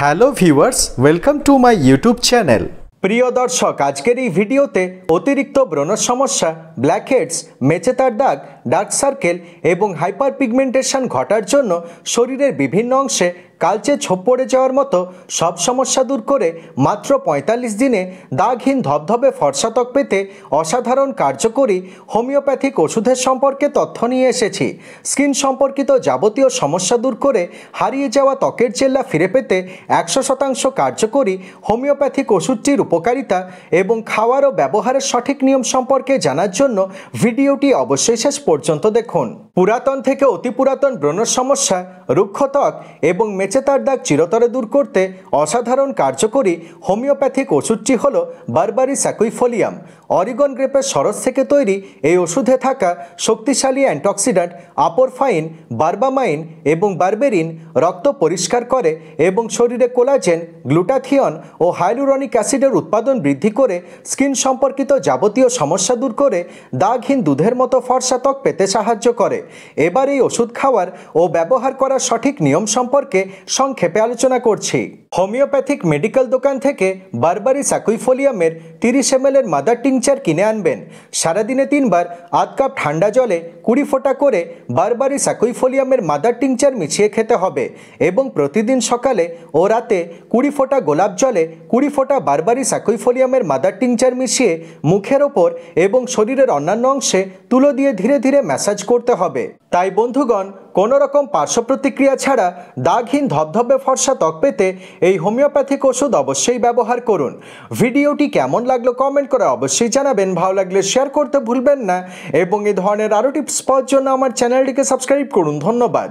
hello viewers welcome to my YouTube channel প্রিয় দর্শক আজকের এই ভিডিওতে অতিরিক্ত ব্রণ সমস্যা ব্ল্যাকহেডস মেচেতার দাগ ডার্ক সার্কেল এবং হাইপার পিগমেন্টেশন ঘটার জন্য শরীরের বিভিন্ন অংশে কালচে ছোপ পড়ে যাওয়ার মতো সব সমস্যা দূর করে মাত্র ৪৫ দিনে দাগহীন ধবধবে ফর্সাতক পেতে অসাধারণ কার্যকরী হোমিওপ্যাথিক ওষুধের সম্পর্কে তথ্য নিয়ে এসেছি স্কিন সম্পর্কিত যাবতীয় সমস্যা দূর করে হারিয়ে যাওয়া ত্বকের চেল্লা ফিরে পেতে একশো শতাংশ কার্যকরী হোমিওপ্যাথিক ওষুধটির উপকারিতা এবং খাওয়ার ও ব্যবহারের সঠিক নিয়ম সম্পর্কে জানার জন্য ভিডিওটি অবশ্যই শেষ পর্যন্ত পর্যন্ত দেখুন পুরাতন থেকে অতি পুরাতন ব্রণর সমস্যা রুক্ষত্বক এবং মেচেতার দাগ চিরতরে দূর করতে অসাধারণ কার্যকরী হোমিওপ্যাথিক ওষুধটি হল বারবারি স্যাকুইফোলিয়াম অরিগন গ্রেপের সরস থেকে তৈরি এই ওষুধে থাকা শক্তিশালী অ্যান্টঅক্সিডেন্ট আপরফাইন বার্বামাইন এবং বার্বেরিন রক্ত পরিষ্কার করে এবং শরীরে কোলাজেন গ্লুটাথিয়ন ও হাইলুরনিক অ্যাসিডের উৎপাদন বৃদ্ধি করে স্কিন সম্পর্কিত যাবতীয় সমস্যা দূর করে দাগহীন দুধের মতো ফর্সা ত্বক পেতে সাহায্য করে এবার এই ওষুধ খাওয়ার ও ব্যবহার করার সঠিক নিয়ম সম্পর্কে সংক্ষেপে আলোচনা করছি হোমিওপ্যাথিক মেডিকেল দোকান থেকে বারবারি সাকুইফোলিয়ামের তিরিশ এম এর মাদার টিংচার কিনে আনবেন সারাদিনে তিনবার আধ কাপ ঠান্ডা জলে কুড়ি ফোঁটা করে বারবারি সাকুইফোলিয়ামের মাদার টিংচার মিশিয়ে খেতে হবে এবং প্রতিদিন সকালে ও রাতে কুড়ি ফোঁটা গোলাপ জলে কুড়ি ফোঁটা বারবারি সাকুইফোলিয়ামের মাদার টিংচার মিশিয়ে মুখের ওপর এবং শরীরের অন্যান্য অংশে তুলো দিয়ে ধীরে ধীরে ম্যাসাজ করতে হবে তাই বন্ধুগণ কোনো রকম পার্শ্ব প্রতিক্রিয়া ছাড়া দাগহীন ধবধবে ফর্সা ত্বক পেতে এই হোমিওপ্যাথিক ওষুধ অবশ্যই ব্যবহার করুন ভিডিওটি কেমন লাগলো কমেন্ট করে অবশ্যই জানাবেন ভালো লাগলে শেয়ার করতে ভুলবেন না এবং এই ধরনের আরও টিপস পাওয়ার জন্য আমার চ্যানেলটিকে সাবস্ক্রাইব করুন ধন্যবাদ